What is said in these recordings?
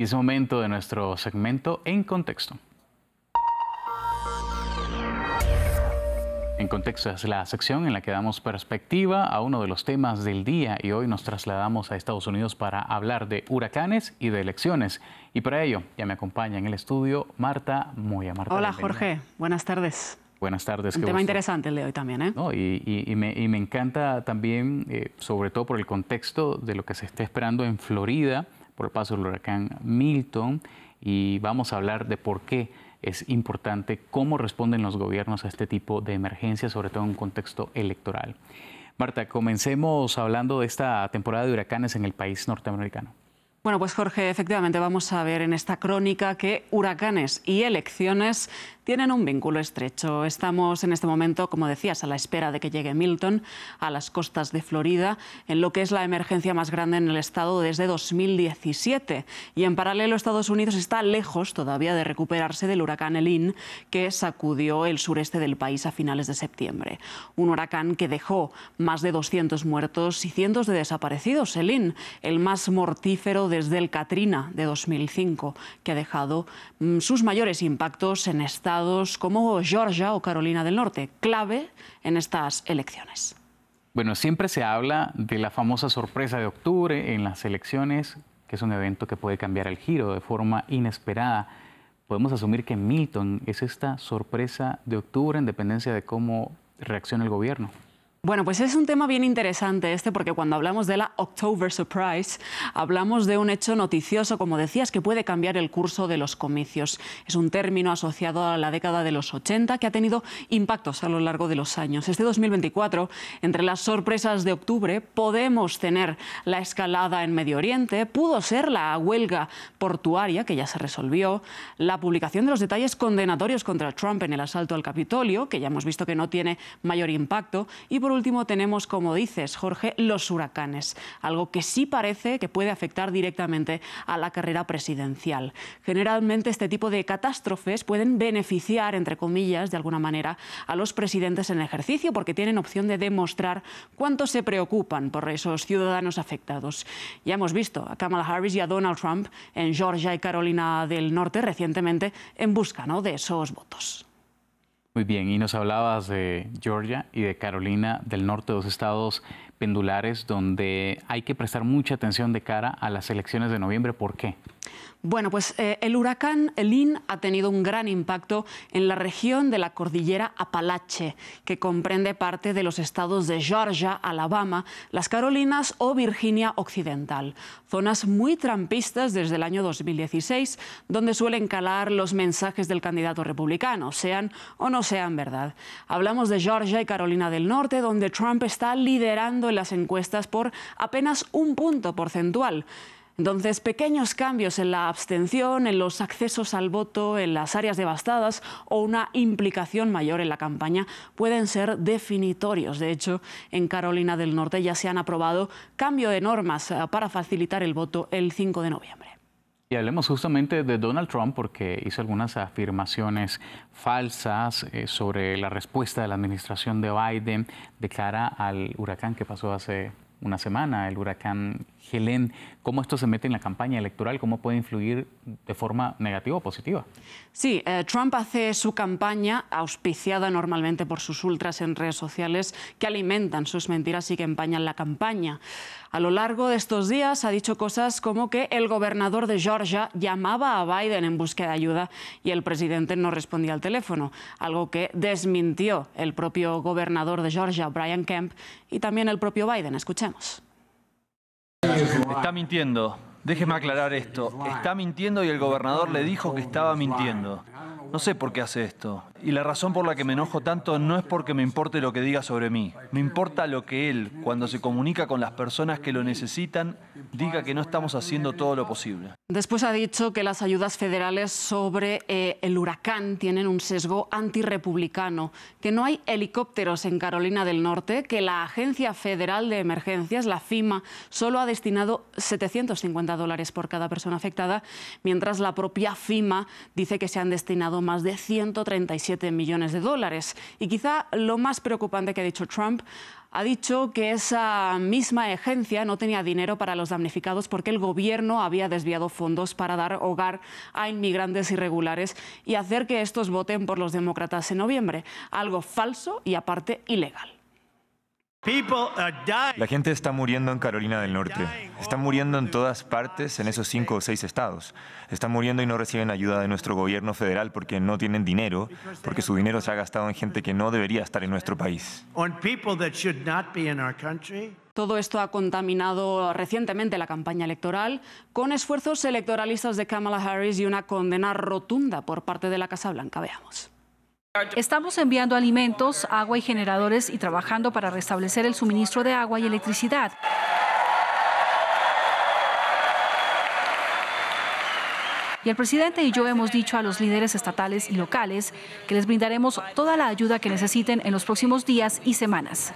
Y es momento de nuestro segmento En Contexto. En Contexto es la sección en la que damos perspectiva a uno de los temas del día y hoy nos trasladamos a Estados Unidos para hablar de huracanes y de elecciones. Y para ello ya me acompaña en el estudio Marta Moya. Marta, Hola Jorge, buenas tardes. Buenas tardes. Un tema interesante el de hoy también, ¿eh? y, me, encanta también, eh, sobre todo por el contexto de lo que se está esperando en Florida por el paso del huracán Milton y vamos a hablar de por qué es importante cómo responden los gobiernos a este tipo de emergencias, sobre todo en un contexto electoral. Marta, comencemos hablando de esta temporada de huracanes en el país norteamericano. Bueno, pues Jorge, efectivamente vamos a ver en esta crónica que huracanes y elecciones tienen un vínculo estrecho. Estamos en este momento, como decías, a la espera de que llegue Milton a las costas de Florida, en lo que es la emergencia más grande en el estado desde 2017. Y en paralelo, Estados Unidos está lejos todavía de recuperarse del huracán Elín... que sacudió el sureste del país a finales de septiembre. Un huracán que dejó más de 200 muertos y cientos de desaparecidos. ...Elín, el más mortífero desde el Katrina de 2005, que ha dejado mm, sus mayores impactos en estado como Georgia o Carolina del Norte, clave en estas elecciones. Bueno, siempre se habla de la famosa sorpresa de octubre en las elecciones, que es un evento que puede cambiar el giro de forma inesperada. Podemos asumir que Milton es esta sorpresa de octubre en dependencia de cómo reacciona el gobierno. Bueno, pues es un tema bien interesante este porque cuando hablamos de la October Surprise, hablamos de un hecho noticioso, como decías, que puede cambiar el curso de los comicios. Es un término asociado a la década de los 80 que ha tenido impactos a lo largo de los años. Este 2024, entre las sorpresas de octubre, podemos tener la escalada en Medio Oriente, pudo ser la huelga portuaria, que ya se resolvió, la publicación de los detalles condenatorios contra Trump en el asalto al Capitolio, que ya hemos visto que no tiene mayor impacto, y por último tenemos, como dices, Jorge, los huracanes, algo que sí parece que puede afectar directamente a la carrera presidencial. Generalmente este tipo de catástrofes pueden beneficiar, entre comillas, de alguna manera, a los presidentes en ejercicio porque tienen opción de demostrar cuánto se preocupan por esos ciudadanos afectados. Ya hemos visto a Kamala Harris y a Donald Trump en Georgia y Carolina del Norte recientemente en busca de esos votos. Muy bien, y nos hablabas de Georgia y de Carolina del Norte, dos estados pendulares donde hay que prestar mucha atención de cara a las elecciones de noviembre. ¿Por qué? Bueno, pues eh, el huracán Lynn ha tenido un gran impacto en la región de la cordillera Apalache, que comprende parte de los estados de Georgia, Alabama, las Carolinas o Virginia Occidental, zonas muy trampistas desde el año 2016, donde suelen calar los mensajes del candidato republicano, sean o no sean verdad. Hablamos de Georgia y Carolina del Norte, donde Trump está liderando en las encuestas por apenas un punto porcentual. Entonces, pequeños cambios en la abstención, en los accesos al voto, en las áreas devastadas o una implicación mayor en la campaña pueden ser definitorios. De hecho, en Carolina del Norte ya se han aprobado cambios de normas eh, para facilitar el voto el 5 de noviembre. Y hablemos justamente de Donald Trump porque hizo algunas afirmaciones falsas eh, sobre la respuesta de la administración de Biden de cara al huracán que pasó hace una semana, el huracán helen cómo esto se mete en la campaña electoral, cómo puede influir de forma negativa o positiva. Sí, eh, Trump hace su campaña auspiciada normalmente por sus ultras en redes sociales que alimentan sus mentiras y que empañan la campaña. A lo largo de estos días ha dicho cosas como que el gobernador de Georgia llamaba a Biden en busca de ayuda y el presidente no respondía al teléfono, algo que desmintió el propio gobernador de Georgia, Brian Kemp, y también el propio Biden. Escuchemos. Está mintiendo. Déjeme aclarar esto. Está mintiendo y el gobernador le dijo que estaba mintiendo. No sé por qué hace esto. Y la razón por la que me enojo tanto no es porque me importe lo que diga sobre mí. Me importa lo que él, cuando se comunica con las personas que lo necesitan, diga que no estamos haciendo todo lo posible. Después ha dicho que las ayudas federales sobre eh, el huracán tienen un sesgo antirepublicano, que no hay helicópteros en Carolina del Norte, que la Agencia Federal de Emergencias, la FIMA, solo ha destinado 750 dólares por cada persona afectada, mientras la propia FIMA dice que se han destinado más de 137 millones de dólares. Y quizá lo más preocupante que ha dicho Trump ha dicho que esa misma agencia no tenía dinero para los damnificados porque el gobierno había desviado fondos para dar hogar a inmigrantes irregulares y hacer que estos voten por los demócratas en noviembre. Algo falso y aparte ilegal. La gente está muriendo en Carolina del Norte, está muriendo en todas partes, en esos cinco o seis estados. Están muriendo y no reciben ayuda de nuestro gobierno federal porque no tienen dinero, porque su dinero se ha gastado en gente que no debería estar en nuestro país. Todo esto ha contaminado recientemente la campaña electoral con esfuerzos electoralistas de Kamala Harris y una condena rotunda por parte de la Casa Blanca. Veamos. Estamos enviando alimentos, agua y generadores y trabajando para restablecer el suministro de agua y electricidad. Y el presidente y yo hemos dicho a los líderes estatales y locales que les brindaremos toda la ayuda que necesiten en los próximos días y semanas.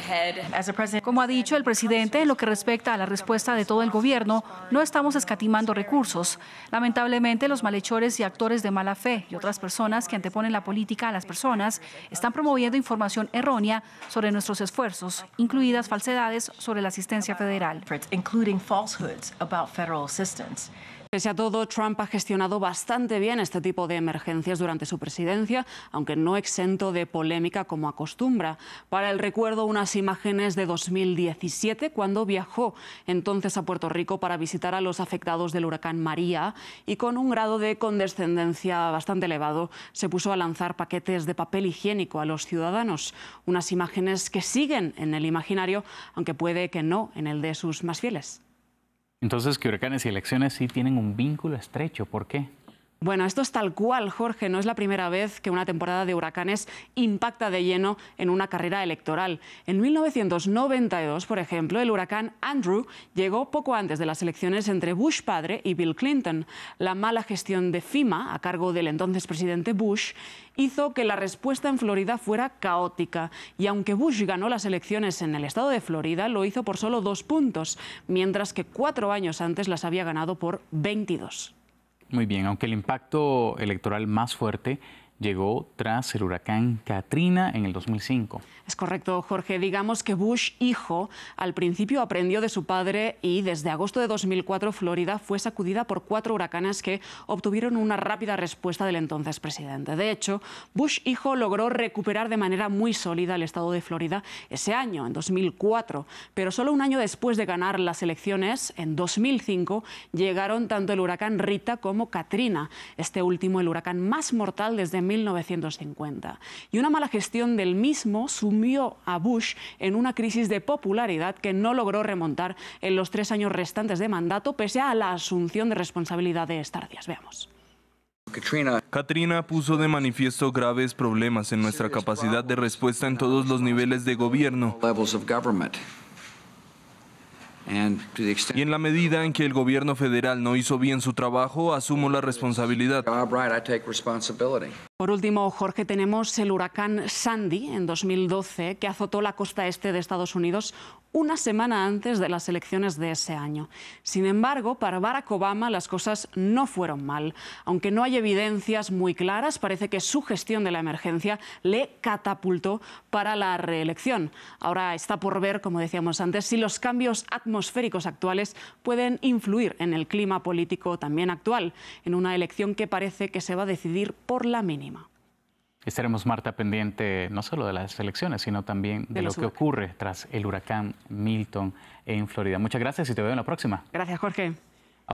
Como ha dicho el presidente, en lo que respecta a la respuesta de todo el gobierno, no estamos escatimando recursos. Lamentablemente, los malhechores y actores de mala fe y otras personas que anteponen la política a las personas están promoviendo información errónea sobre nuestros esfuerzos, incluidas falsedades sobre la asistencia federal. Pese a todo, Trump ha gestionado bastante bien este tipo de emergencias durante su presidencia, aunque no exento de polémica como acostumbra. Para el recuerdo, unas imágenes de 2017, cuando viajó entonces a Puerto Rico para visitar a los afectados del huracán María y con un grado de condescendencia bastante elevado, se puso a lanzar paquetes de papel higiénico a los ciudadanos. Unas imágenes que siguen en el imaginario, aunque puede que no en el de sus más fieles. Entonces, que huracanes y elecciones sí tienen un vínculo estrecho. ¿Por qué? Bueno, esto es tal cual, Jorge. No es la primera vez que una temporada de huracanes impacta de lleno en una carrera electoral. En 1992, por ejemplo, el huracán Andrew llegó poco antes de las elecciones entre Bush padre y Bill Clinton. La mala gestión de FIMA, a cargo del entonces presidente Bush, hizo que la respuesta en Florida fuera caótica. Y aunque Bush ganó las elecciones en el estado de Florida, lo hizo por solo dos puntos, mientras que cuatro años antes las había ganado por 22. Muy bien, aunque el impacto electoral más fuerte llegó tras el huracán Katrina en el 2005. Es correcto, Jorge. Digamos que Bush, hijo, al principio aprendió de su padre y desde agosto de 2004 Florida fue sacudida por cuatro huracanes que obtuvieron una rápida respuesta del entonces presidente. De hecho, Bush, hijo, logró recuperar de manera muy sólida el estado de Florida ese año, en 2004. Pero solo un año después de ganar las elecciones, en 2005, llegaron tanto el huracán Rita como Katrina, este último el huracán más mortal desde 1950. Y una mala gestión del mismo sumió a Bush en una crisis de popularidad que no logró remontar en los tres años restantes de mandato, pese a la asunción de responsabilidades tardías. Veamos. Katrina puso de manifiesto graves problemas en nuestra capacidad de respuesta en todos los niveles de gobierno. Y en la medida en que el gobierno federal no hizo bien su trabajo, asumo la responsabilidad. Por último, Jorge, tenemos el huracán Sandy en 2012 que azotó la costa este de Estados Unidos, una semana antes de las elecciones de ese año. Sin embargo, para Barack Obama las cosas no fueron mal. Aunque no hay evidencias muy claras, parece que su gestión de la emergencia le catapultó para la reelección. Ahora está por ver, como decíamos antes, si los cambios atmosféricos actuales pueden influir en el clima político también actual, en una elección que parece que se va a decidir por la mínima. Estaremos, Marta, pendiente no solo de las elecciones, sino también de, lo que ocurre tras el huracán Milton en Florida. Muchas gracias y te veo en la próxima. Gracias, Jorge.